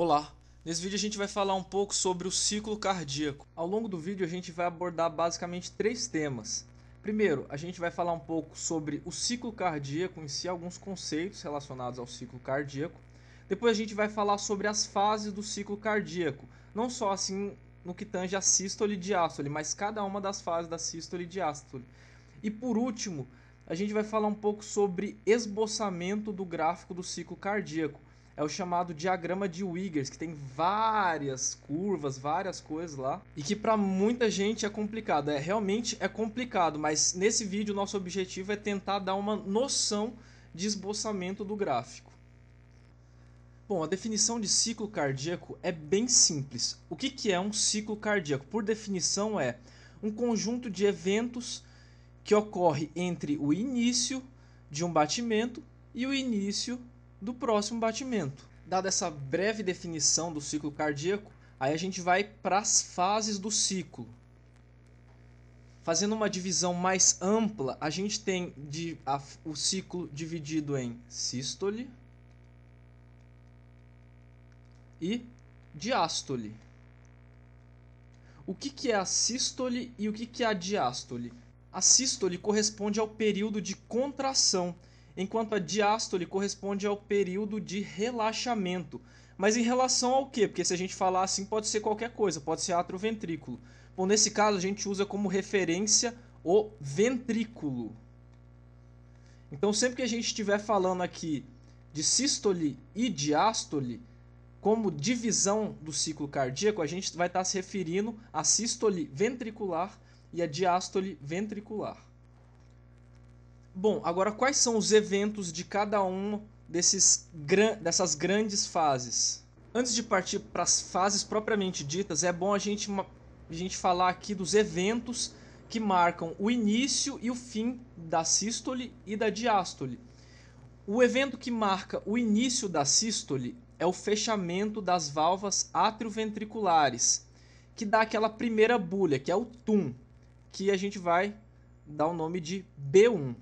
Olá! Nesse vídeo a gente vai falar um pouco sobre o ciclo cardíaco. Ao longo do vídeo a gente vai abordar basicamente três temas. Primeiro, a gente vai falar um pouco sobre o ciclo cardíaco em si, alguns conceitos relacionados ao ciclo cardíaco. Depois a gente vai falar sobre as fases do ciclo cardíaco, não só assim no que tange a sístole e diástole, mas cada uma das fases da sístole e diástole. E por último, a gente vai falar um pouco sobre esboçamento do gráfico do ciclo cardíaco é o chamado diagrama de Wiggers, que tem várias curvas, várias coisas lá, e que para muita gente é complicado. É realmente é complicado, mas nesse vídeo nosso objetivo é tentar dar uma noção de esboçamento do gráfico. Bom, a definição de ciclo cardíaco é bem simples. O que, que é um ciclo cardíaco? Por definição, é um conjunto de eventos que ocorre entre o início de um batimento e o início do próximo batimento. Dada essa breve definição do ciclo cardíaco, aí a gente vai para as fases do ciclo. Fazendo uma divisão mais ampla, a gente tem de, a, o ciclo dividido em sístole e diástole. O que, que é a sístole e o que, que é a diástole? A sístole corresponde ao período de contração enquanto a diástole corresponde ao período de relaxamento. Mas em relação ao quê? Porque se a gente falar assim, pode ser qualquer coisa, pode ser atroventrículo. Bom, nesse caso a gente usa como referência o ventrículo. Então, sempre que a gente estiver falando aqui de sístole e diástole, como divisão do ciclo cardíaco, a gente vai estar se referindo à sístole ventricular e à diástole ventricular. Bom, agora quais são os eventos de cada uma desses, dessas grandes fases? Antes de partir para as fases propriamente ditas, é bom a gente, a gente falar aqui dos eventos que marcam o início e o fim da sístole e da diástole. O evento que marca o início da sístole é o fechamento das válvulas atrioventriculares, que dá aquela primeira bulha, que é o TUM, que a gente vai dar o nome de B1.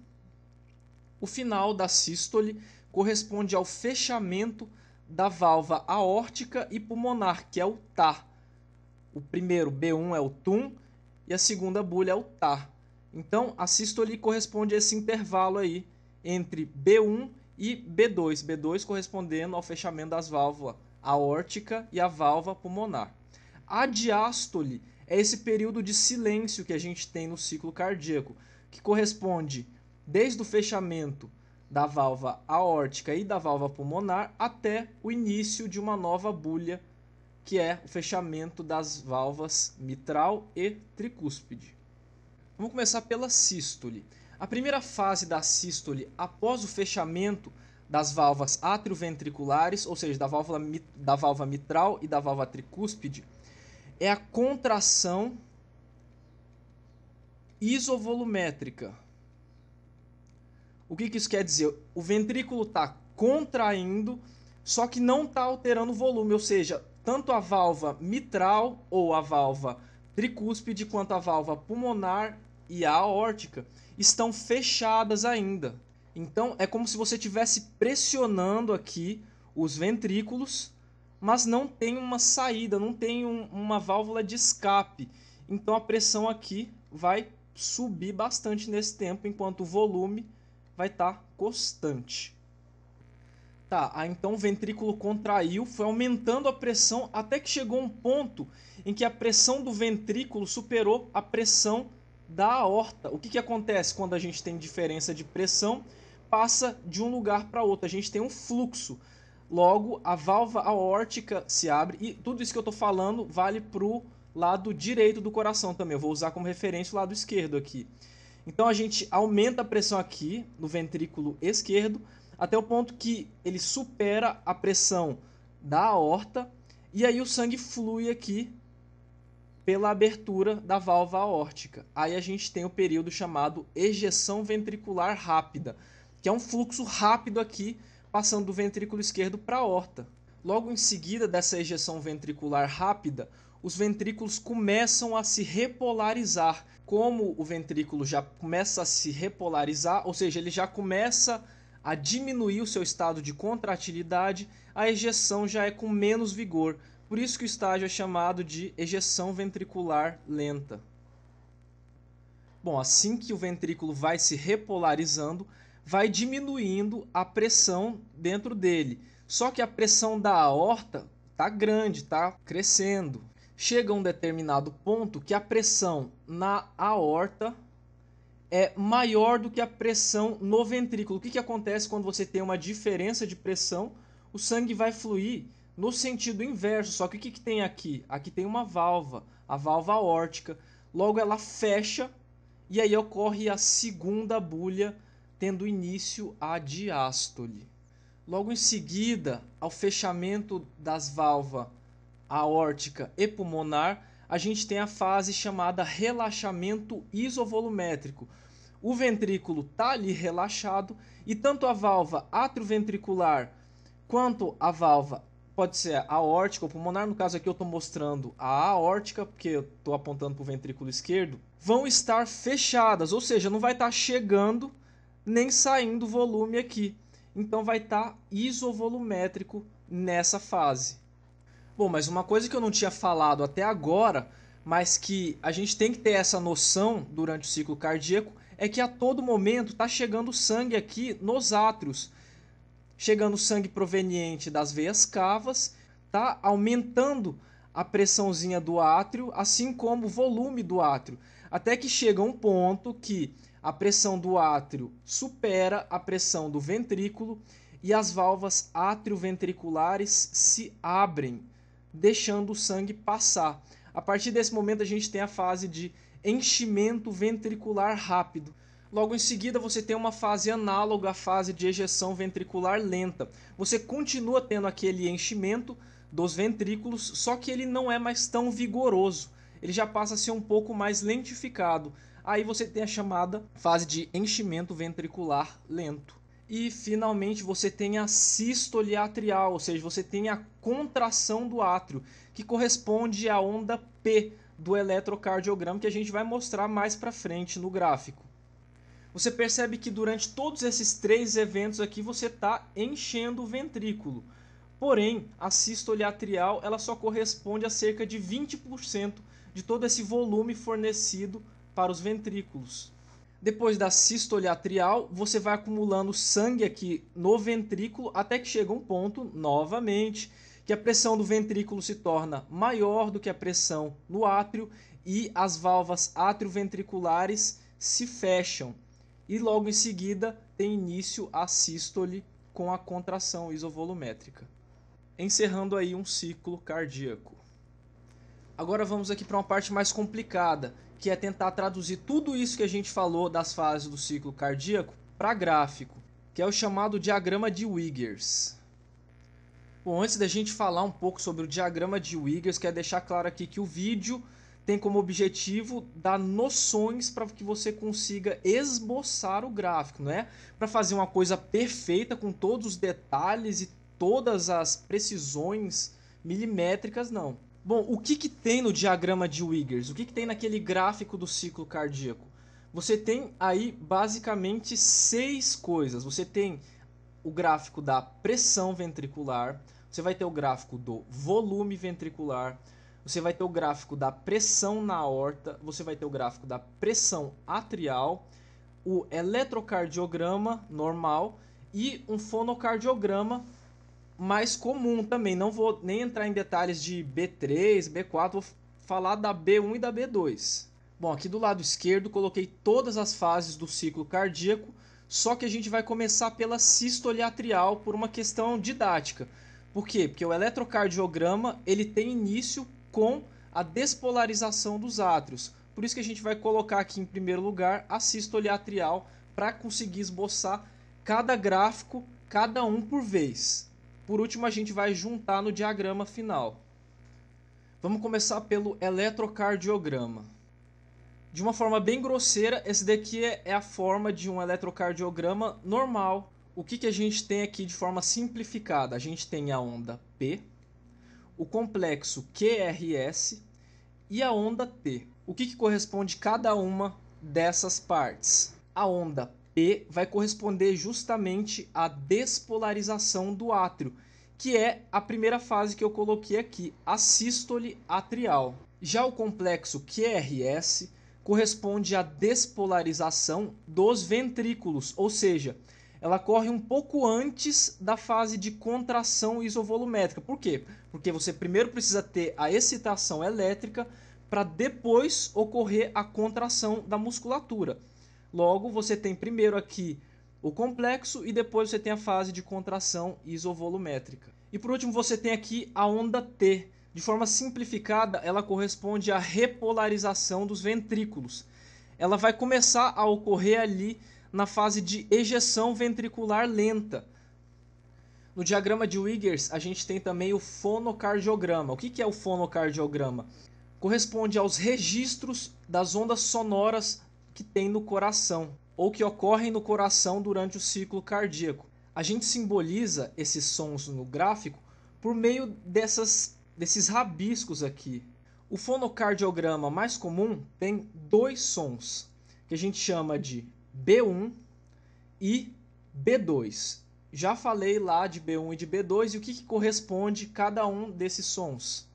O final da sístole corresponde ao fechamento da válvula aórtica e pulmonar, que é o TAR. O primeiro B1 é o TUM e a segunda bulha é o TAR. Então, a sístole corresponde a esse intervalo aí entre B1 e B2, B2 correspondendo ao fechamento das válvulas aórtica e a válvula pulmonar. A diástole é esse período de silêncio que a gente tem no ciclo cardíaco, que corresponde desde o fechamento da válvula aórtica e da válvula pulmonar até o início de uma nova bulha, que é o fechamento das válvulas mitral e tricúspide. Vamos começar pela sístole. A primeira fase da sístole após o fechamento das válvulas atrioventriculares, ou seja, da válvula, da válvula mitral e da válvula tricúspide, é a contração isovolumétrica o que, que isso quer dizer? O ventrículo está contraindo, só que não está alterando o volume, ou seja, tanto a válvula mitral ou a válvula tricúspide quanto a válvula pulmonar e a aórtica estão fechadas ainda. Então é como se você estivesse pressionando aqui os ventrículos, mas não tem uma saída, não tem um, uma válvula de escape. Então a pressão aqui vai subir bastante nesse tempo, enquanto o volume vai estar tá constante. Tá, aí então o ventrículo contraiu, foi aumentando a pressão até que chegou um ponto em que a pressão do ventrículo superou a pressão da aorta. O que, que acontece quando a gente tem diferença de pressão? Passa de um lugar para outro, a gente tem um fluxo. Logo, a válvula aórtica se abre e tudo isso que eu estou falando vale para o lado direito do coração também. Eu vou usar como referência o lado esquerdo aqui. Então a gente aumenta a pressão aqui no ventrículo esquerdo até o ponto que ele supera a pressão da aorta e aí o sangue flui aqui pela abertura da válvula aórtica. Aí a gente tem o período chamado ejeção ventricular rápida, que é um fluxo rápido aqui passando do ventrículo esquerdo para a aorta. Logo em seguida dessa ejeção ventricular rápida, os ventrículos começam a se repolarizar. Como o ventrículo já começa a se repolarizar, ou seja, ele já começa a diminuir o seu estado de contratilidade, a ejeção já é com menos vigor. Por isso que o estágio é chamado de ejeção ventricular lenta. Bom, assim que o ventrículo vai se repolarizando, vai diminuindo a pressão dentro dele. Só que a pressão da aorta está grande, está crescendo chega a um determinado ponto que a pressão na aorta é maior do que a pressão no ventrículo. O que, que acontece quando você tem uma diferença de pressão? O sangue vai fluir no sentido inverso. Só que o que, que tem aqui? Aqui tem uma válvula, a válvula aórtica. Logo ela fecha e aí ocorre a segunda bulha, tendo início a diástole. Logo em seguida, ao fechamento das válvulas aórtica e pulmonar, a gente tem a fase chamada relaxamento isovolumétrico. O ventrículo está ali relaxado e tanto a válvula atrioventricular quanto a válvula pode ser aórtica ou pulmonar, no caso aqui eu estou mostrando a aórtica, porque eu estou apontando para o ventrículo esquerdo, vão estar fechadas, ou seja, não vai estar tá chegando nem saindo volume aqui. Então vai estar tá isovolumétrico nessa fase. Bom, mas uma coisa que eu não tinha falado até agora, mas que a gente tem que ter essa noção durante o ciclo cardíaco, é que a todo momento está chegando sangue aqui nos átrios. Chegando sangue proveniente das veias cavas, tá aumentando a pressãozinha do átrio, assim como o volume do átrio, até que chega um ponto que a pressão do átrio supera a pressão do ventrículo e as válvulas atrioventriculares se abrem deixando o sangue passar. A partir desse momento, a gente tem a fase de enchimento ventricular rápido. Logo em seguida, você tem uma fase análoga à fase de ejeção ventricular lenta. Você continua tendo aquele enchimento dos ventrículos, só que ele não é mais tão vigoroso. Ele já passa a ser um pouco mais lentificado. Aí você tem a chamada fase de enchimento ventricular lento. E finalmente você tem a sístole atrial, ou seja, você tem a contração do átrio, que corresponde à onda P do eletrocardiograma que a gente vai mostrar mais para frente no gráfico. Você percebe que durante todos esses três eventos aqui você está enchendo o ventrículo. Porém, a sístole atrial ela só corresponde a cerca de 20% de todo esse volume fornecido para os ventrículos. Depois da sístole atrial, você vai acumulando sangue aqui no ventrículo até que chega um ponto, novamente, que a pressão do ventrículo se torna maior do que a pressão no átrio e as válvulas atrioventriculares se fecham. E logo em seguida tem início a sístole com a contração isovolumétrica, encerrando aí um ciclo cardíaco. Agora vamos aqui para uma parte mais complicada, que é tentar traduzir tudo isso que a gente falou das fases do ciclo cardíaco para gráfico, que é o chamado diagrama de Wiggers. Bom, antes da gente falar um pouco sobre o diagrama de Wiggers, quero deixar claro aqui que o vídeo tem como objetivo dar noções para que você consiga esboçar o gráfico, não é? Para fazer uma coisa perfeita com todos os detalhes e todas as precisões milimétricas, não. Bom, o que, que tem no diagrama de Wiggers? O que, que tem naquele gráfico do ciclo cardíaco? Você tem aí basicamente seis coisas. Você tem o gráfico da pressão ventricular, você vai ter o gráfico do volume ventricular, você vai ter o gráfico da pressão na aorta, você vai ter o gráfico da pressão atrial, o eletrocardiograma normal e um fonocardiograma mais comum também. Não vou nem entrar em detalhes de B3, B4, vou falar da B1 e da B2. Bom, aqui do lado esquerdo coloquei todas as fases do ciclo cardíaco, só que a gente vai começar pela sístole atrial por uma questão didática. Por quê? Porque o eletrocardiograma ele tem início com a despolarização dos átrios. Por isso que a gente vai colocar aqui em primeiro lugar a sístole atrial para conseguir esboçar cada gráfico, cada um por vez. Por último, a gente vai juntar no diagrama final. Vamos começar pelo eletrocardiograma. De uma forma bem grosseira, esse daqui é, é a forma de um eletrocardiograma normal. O que, que a gente tem aqui de forma simplificada? A gente tem a onda P, o complexo QRS e a onda T. O que, que corresponde cada uma dessas partes? A onda B vai corresponder justamente à despolarização do átrio, que é a primeira fase que eu coloquei aqui, a sístole atrial. Já o complexo QRS corresponde à despolarização dos ventrículos, ou seja, ela corre um pouco antes da fase de contração isovolumétrica. Por quê? Porque você primeiro precisa ter a excitação elétrica para depois ocorrer a contração da musculatura. Logo, você tem primeiro aqui o complexo e depois você tem a fase de contração isovolumétrica. E por último, você tem aqui a onda T. De forma simplificada, ela corresponde à repolarização dos ventrículos. Ela vai começar a ocorrer ali na fase de ejeção ventricular lenta. No diagrama de Wiggers, a gente tem também o fonocardiograma. O que é o fonocardiograma? Corresponde aos registros das ondas sonoras que tem no coração ou que ocorrem no coração durante o ciclo cardíaco. A gente simboliza esses sons no gráfico por meio dessas, desses rabiscos aqui. O fonocardiograma mais comum tem dois sons, que a gente chama de B1 e B2. Já falei lá de B1 e de B2 e o que, que corresponde cada um desses sons.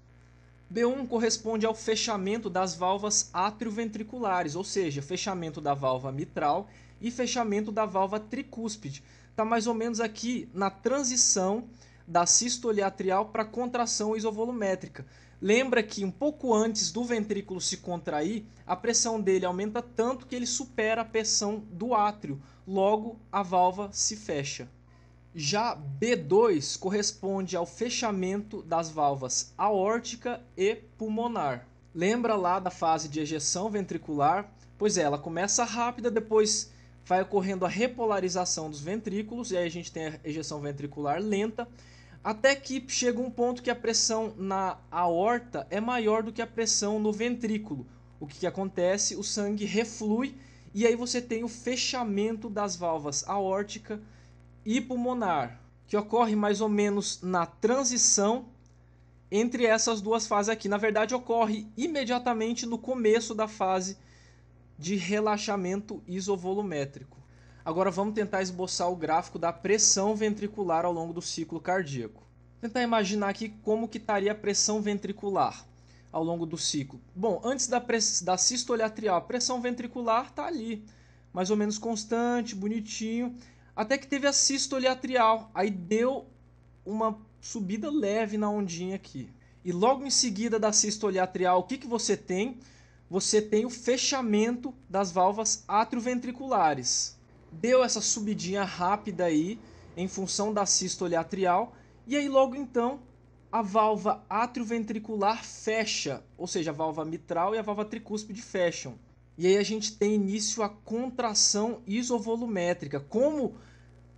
B1 corresponde ao fechamento das valvas atrioventriculares, ou seja, fechamento da valva mitral e fechamento da valva tricúspide. Está mais ou menos aqui na transição da sístole atrial para contração isovolumétrica. Lembra que um pouco antes do ventrículo se contrair, a pressão dele aumenta tanto que ele supera a pressão do átrio, logo a válvula se fecha. Já B2 corresponde ao fechamento das válvulas aórtica e pulmonar. Lembra lá da fase de ejeção ventricular? Pois é, ela começa rápida, depois vai ocorrendo a repolarização dos ventrículos, e aí a gente tem a ejeção ventricular lenta, até que chega um ponto que a pressão na aorta é maior do que a pressão no ventrículo. O que, que acontece? O sangue reflui e aí você tem o fechamento das válvulas aórtica hipulmonar, que ocorre mais ou menos na transição entre essas duas fases aqui. Na verdade, ocorre imediatamente no começo da fase de relaxamento isovolumétrico. Agora vamos tentar esboçar o gráfico da pressão ventricular ao longo do ciclo cardíaco. Tentar imaginar aqui como que estaria a pressão ventricular ao longo do ciclo. Bom, antes da, da sistole atrial, a pressão ventricular está ali, mais ou menos constante, bonitinho. Até que teve a sístole atrial. Aí deu uma subida leve na ondinha aqui. E logo em seguida da sístole atrial, o que, que você tem? Você tem o fechamento das válvulas atrioventriculares. Deu essa subidinha rápida aí em função da sístole atrial. E aí logo então a válvula atrioventricular fecha, ou seja, a válvula mitral e a válvula tricúspide fecham. E aí a gente tem início a contração isovolumétrica. Como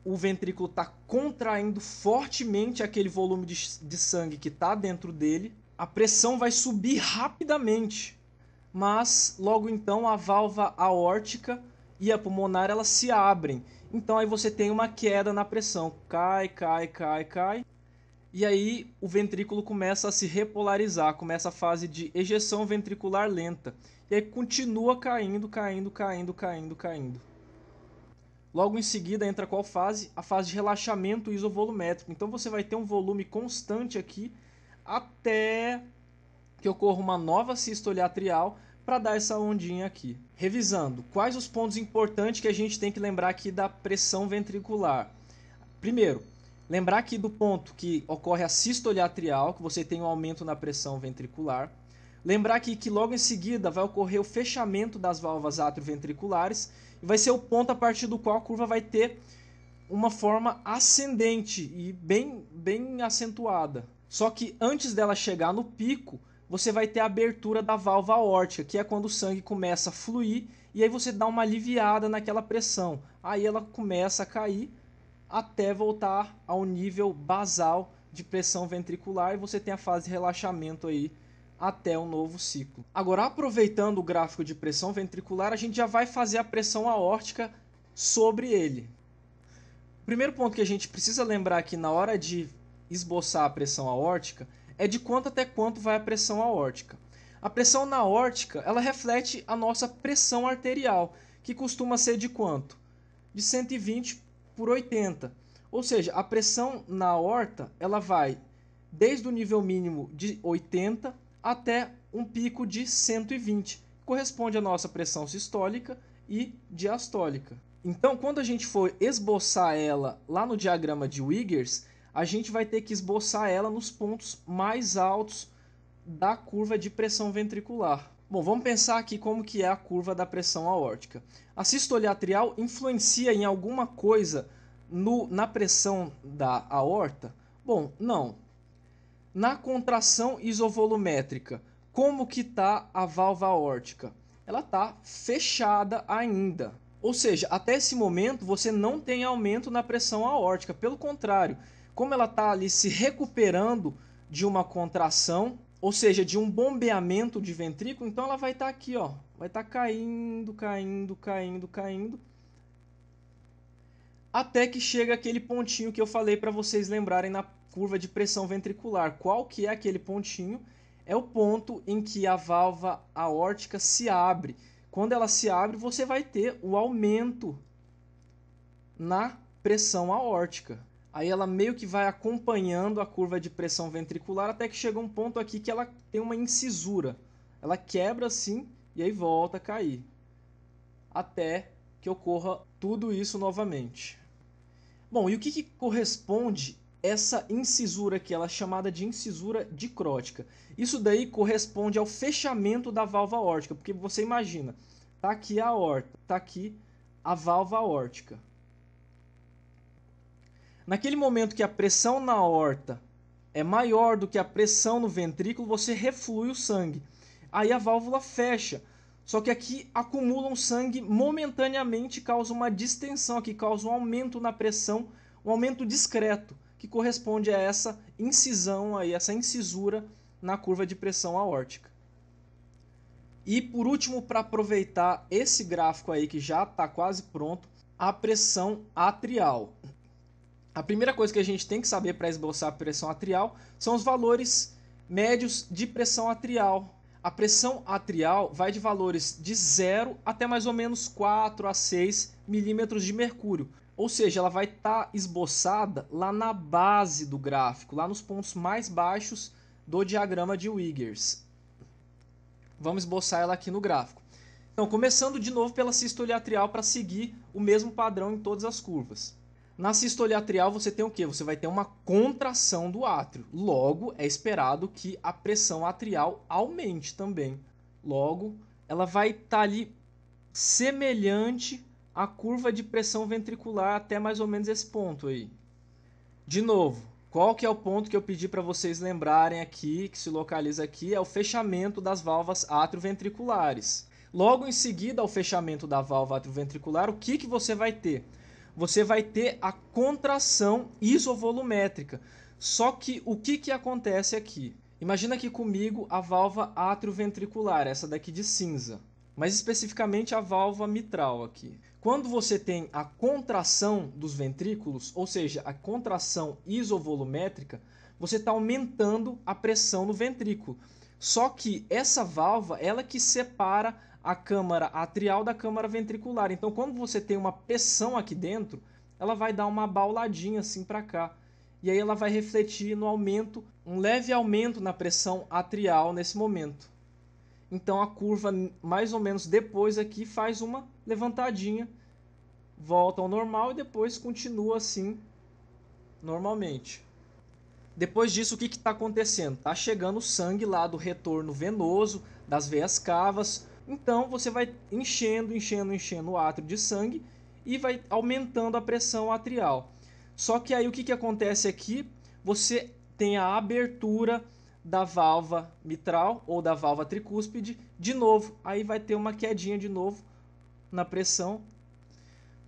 o ventrículo está contraindo fortemente aquele volume de, de sangue que está dentro dele, a pressão vai subir rapidamente, mas logo então a válvula aórtica e a pulmonar elas se abrem. Então aí você tem uma queda na pressão, cai, cai, cai, cai. E aí o ventrículo começa a se repolarizar, começa a fase de ejeção ventricular lenta. E aí continua caindo, caindo, caindo, caindo, caindo. Logo em seguida entra qual fase? A fase de relaxamento isovolumétrico. Então você vai ter um volume constante aqui até que ocorra uma nova sístole atrial para dar essa ondinha aqui. Revisando, quais os pontos importantes que a gente tem que lembrar aqui da pressão ventricular? Primeiro, lembrar aqui do ponto que ocorre a sístole atrial, que você tem um aumento na pressão ventricular. Lembrar aqui que logo em seguida vai ocorrer o fechamento das válvulas atrioventriculares vai ser o ponto a partir do qual a curva vai ter uma forma ascendente e bem, bem acentuada. Só que antes dela chegar no pico, você vai ter a abertura da válvula aórtica, que é quando o sangue começa a fluir e aí você dá uma aliviada naquela pressão. Aí ela começa a cair até voltar ao nível basal de pressão ventricular e você tem a fase de relaxamento aí até o novo ciclo. Agora, aproveitando o gráfico de pressão ventricular, a gente já vai fazer a pressão aórtica sobre ele. O primeiro ponto que a gente precisa lembrar aqui na hora de esboçar a pressão aórtica é de quanto até quanto vai a pressão aórtica. A pressão na aórtica, ela reflete a nossa pressão arterial, que costuma ser de quanto? De 120 por 80. Ou seja, a pressão na aorta, ela vai desde o nível mínimo de 80 até um pico de 120, que corresponde à nossa pressão sistólica e diastólica. Então, quando a gente for esboçar ela lá no diagrama de Wiggers, a gente vai ter que esboçar ela nos pontos mais altos da curva de pressão ventricular. Bom, vamos pensar aqui como que é a curva da pressão aórtica. A sístole atrial influencia em alguma coisa no, na pressão da aorta? Bom, não. Na contração isovolumétrica, como que tá a válvula aórtica? Ela tá fechada ainda. Ou seja, até esse momento você não tem aumento na pressão aórtica. Pelo contrário, como ela está ali se recuperando de uma contração, ou seja, de um bombeamento de ventrículo, então ela vai estar tá aqui, ó, vai estar tá caindo, caindo, caindo, caindo, até que chega aquele pontinho que eu falei para vocês lembrarem na curva de pressão ventricular. Qual que é aquele pontinho? É o ponto em que a válvula aórtica se abre. Quando ela se abre, você vai ter o aumento na pressão aórtica. Aí ela meio que vai acompanhando a curva de pressão ventricular até que chega um ponto aqui que ela tem uma incisura. Ela quebra assim e aí volta a cair. Até que ocorra tudo isso novamente. Bom, e o que, que corresponde essa incisura aqui, ela é chamada de incisura dicrótica. Isso daí corresponde ao fechamento da válvula aórtica, porque você imagina, tá aqui a aorta, tá aqui a válvula aórtica. Naquele momento que a pressão na aorta é maior do que a pressão no ventrículo, você reflui o sangue. Aí a válvula fecha. Só que aqui acumula um sangue momentaneamente, causa uma distensão aqui, causa um aumento na pressão, um aumento discreto que corresponde a essa incisão aí, essa incisura na curva de pressão aórtica. E por último, para aproveitar esse gráfico aí que já está quase pronto, a pressão atrial. A primeira coisa que a gente tem que saber para esboçar a pressão atrial são os valores médios de pressão atrial. A pressão atrial vai de valores de 0 até mais ou menos 4 a 6 milímetros de mercúrio. Ou seja, ela vai estar tá esboçada lá na base do gráfico, lá nos pontos mais baixos do diagrama de Wiggers. Vamos esboçar ela aqui no gráfico. Então, começando de novo pela sistole atrial para seguir o mesmo padrão em todas as curvas. Na sistole atrial você tem o que? Você vai ter uma contração do átrio. Logo, é esperado que a pressão atrial aumente também. Logo, ela vai estar tá ali semelhante a curva de pressão ventricular até mais ou menos esse ponto aí. De novo, qual que é o ponto que eu pedi para vocês lembrarem aqui, que se localiza aqui, é o fechamento das válvulas atrioventriculares. Logo em seguida ao fechamento da válvula atrioventricular, o que, que você vai ter? Você vai ter a contração isovolumétrica. Só que o que, que acontece aqui? Imagina aqui comigo a válvula atrioventricular, essa daqui de cinza mas especificamente a válvula mitral aqui. Quando você tem a contração dos ventrículos, ou seja, a contração isovolumétrica, você está aumentando a pressão no ventrículo. Só que essa válvula, ela que separa a câmara atrial da câmara ventricular. Então, quando você tem uma pressão aqui dentro, ela vai dar uma bauladinha assim para cá. E aí ela vai refletir no aumento, um leve aumento na pressão atrial nesse momento. Então a curva mais ou menos depois aqui faz uma levantadinha, volta ao normal e depois continua assim normalmente. Depois disso, o que está acontecendo? Está chegando sangue lá do retorno venoso, das veias cavas. Então você vai enchendo, enchendo, enchendo o átrio de sangue e vai aumentando a pressão atrial. Só que aí o que, que acontece aqui? Você tem a abertura da valva mitral ou da valva tricúspide, de novo, aí vai ter uma quedinha de novo na pressão,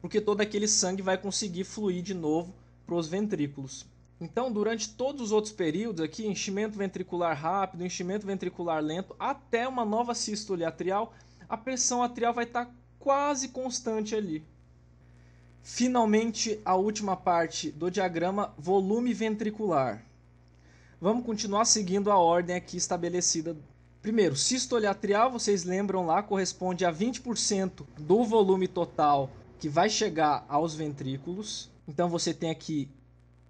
porque todo aquele sangue vai conseguir fluir de novo para os ventrículos. Então, durante todos os outros períodos aqui, enchimento ventricular rápido, enchimento ventricular lento, até uma nova sístole atrial, a pressão atrial vai estar tá quase constante ali. Finalmente, a última parte do diagrama, volume ventricular. Vamos continuar seguindo a ordem aqui estabelecida. Primeiro, cisto vocês lembram lá, corresponde a 20% do volume total que vai chegar aos ventrículos. Então você tem aqui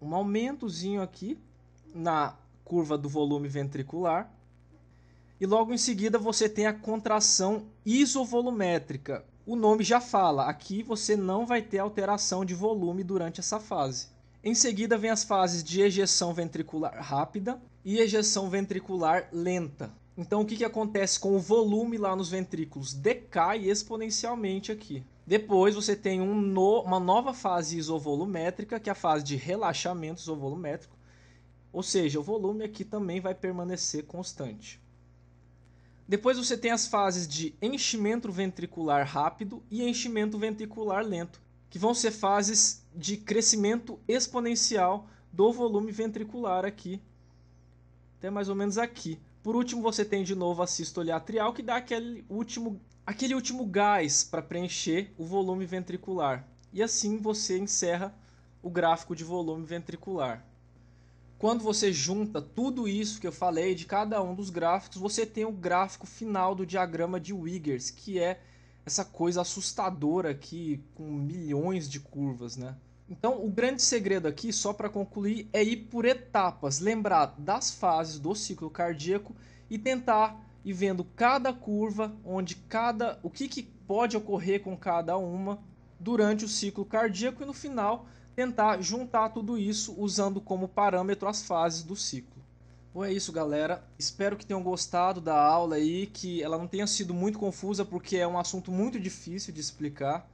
um aumentozinho aqui na curva do volume ventricular. E logo em seguida você tem a contração isovolumétrica. O nome já fala, aqui você não vai ter alteração de volume durante essa fase. Em seguida vem as fases de ejeção ventricular rápida e ejeção ventricular lenta. Então o que, que acontece com o volume lá nos ventrículos? Decai exponencialmente aqui. Depois você tem um no, uma nova fase isovolumétrica, que é a fase de relaxamento isovolumétrico, ou seja, o volume aqui também vai permanecer constante. Depois você tem as fases de enchimento ventricular rápido e enchimento ventricular lento, que vão ser fases de crescimento exponencial do volume ventricular aqui, até mais ou menos aqui. Por último, você tem de novo a sístole atrial, que dá aquele último, aquele último gás para preencher o volume ventricular. E assim você encerra o gráfico de volume ventricular. Quando você junta tudo isso que eu falei de cada um dos gráficos, você tem o gráfico final do diagrama de Wiggers, que é essa coisa assustadora aqui com milhões de curvas, né? Então, o grande segredo aqui, só para concluir, é ir por etapas, lembrar das fases do ciclo cardíaco e tentar ir vendo cada curva, onde cada, o que, que pode ocorrer com cada uma durante o ciclo cardíaco e no final tentar juntar tudo isso usando como parâmetro as fases do ciclo. Bom então é isso, galera. Espero que tenham gostado da aula aí, que ela não tenha sido muito confusa, porque é um assunto muito difícil de explicar.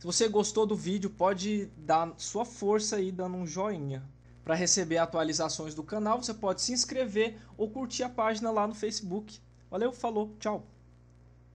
Se você gostou do vídeo, pode dar sua força aí dando um joinha. Para receber atualizações do canal, você pode se inscrever ou curtir a página lá no Facebook. Valeu, falou, tchau!